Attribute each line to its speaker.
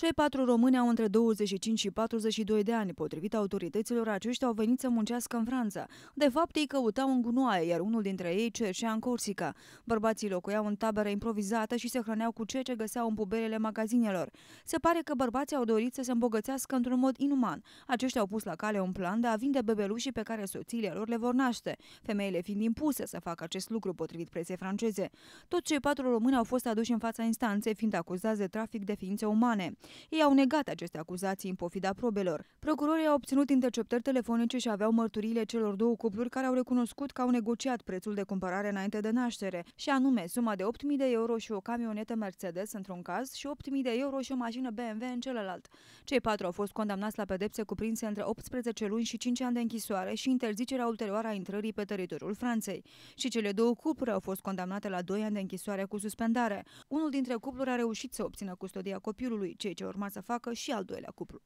Speaker 1: Cei patru români au între 25 și 42 de ani. Potrivit autorităților, aceștia au venit să muncească în Franța. De fapt, ei căutau în gunoaie, iar unul dintre ei cerșea în Corsica. Bărbații locuiau în tabere improvizată și se hrăneau cu ceea ce găseau în puberele magazinelor. Se pare că bărbații au dorit să se îmbogățească într-un mod inuman. Aceștia au pus la cale un plan de a vinde bebelușii pe care soțiile lor le vor naște, femeile fiind impuse să facă acest lucru potrivit presei franceze. Toți cei patru români au fost aduși în fața instanței, fiind acuzați de trafic de ființe umane. Ei au negat aceste acuzații în pofida probelor. Procurorii au obținut interceptări telefonice și aveau mărturile celor două cupluri care au recunoscut că au negociat prețul de cumpărare înainte de naștere, și anume suma de 8.000 de euro și o camionetă Mercedes într-un caz și 8.000 de euro și o mașină BMW în celălalt. Cei patru au fost condamnați la pedepse cuprinse între 18 luni și 5 ani de închisoare și interzicerea ulterioară a intrării pe teritoriul Franței. Și cele două cupluri au fost condamnate la 2 ani de închisoare cu suspendare. Unul dintre cupluri a reușit să obțină custodia copilului, cei ce urma să facă și al doilea cuplu.